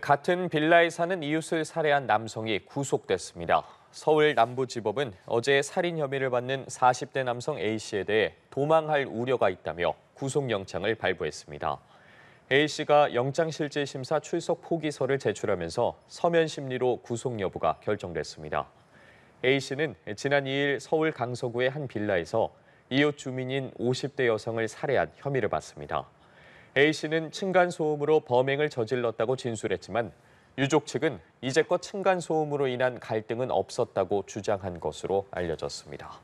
같은 빌라에 사는 이웃을 살해한 남성이 구속됐습니다. 서울 남부지법은 어제 살인 혐의를 받는 40대 남성 A씨에 대해 도망할 우려가 있다며 구속영장을 발부했습니다. A씨가 영장실질심사 출석 포기서를 제출하면서 서면 심리로 구속 여부가 결정됐습니다. A씨는 지난 2일 서울 강서구의 한 빌라에서 이웃 주민인 50대 여성을 살해한 혐의를 받습니다. A씨는 층간소음으로 범행을 저질렀다고 진술했지만 유족 측은 이제껏 층간소음으로 인한 갈등은 없었다고 주장한 것으로 알려졌습니다.